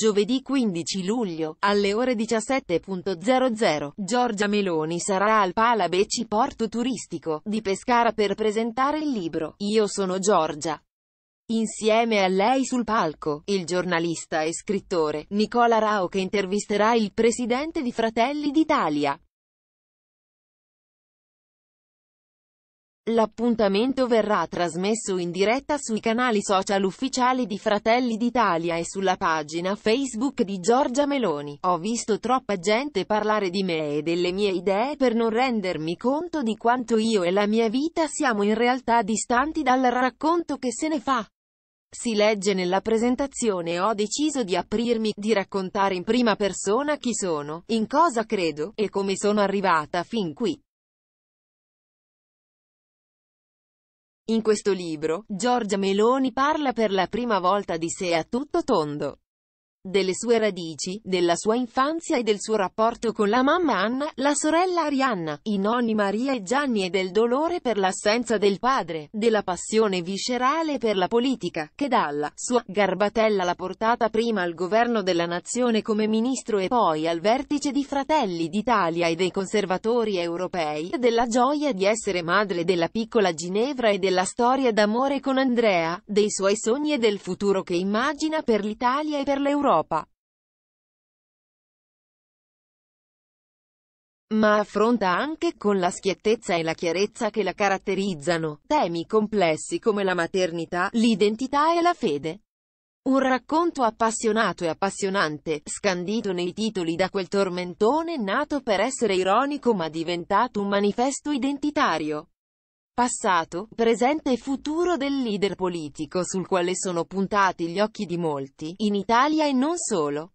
Giovedì 15 luglio, alle ore 17.00, Giorgia Meloni sarà al Palabeci Porto Turistico di Pescara per presentare il libro Io sono Giorgia. Insieme a lei sul palco, il giornalista e scrittore Nicola Rao che intervisterà il presidente di Fratelli d'Italia. L'appuntamento verrà trasmesso in diretta sui canali social ufficiali di Fratelli d'Italia e sulla pagina Facebook di Giorgia Meloni. Ho visto troppa gente parlare di me e delle mie idee per non rendermi conto di quanto io e la mia vita siamo in realtà distanti dal racconto che se ne fa. Si legge nella presentazione ho deciso di aprirmi, di raccontare in prima persona chi sono, in cosa credo, e come sono arrivata fin qui. In questo libro, Giorgia Meloni parla per la prima volta di sé a tutto tondo delle sue radici, della sua infanzia e del suo rapporto con la mamma Anna, la sorella Arianna, i nonni Maria e Gianni e del dolore per l'assenza del padre, della passione viscerale per la politica, che dalla sua garbatella l'ha portata prima al governo della nazione come ministro e poi al vertice di Fratelli d'Italia e dei conservatori europei, della gioia di essere madre della piccola Ginevra e della storia d'amore con Andrea, dei suoi sogni e del futuro che immagina per l'Italia e per l'Europa. Europa. ma affronta anche con la schiettezza e la chiarezza che la caratterizzano, temi complessi come la maternità, l'identità e la fede. Un racconto appassionato e appassionante, scandito nei titoli da quel tormentone nato per essere ironico ma diventato un manifesto identitario passato, presente e futuro del leader politico sul quale sono puntati gli occhi di molti, in Italia e non solo.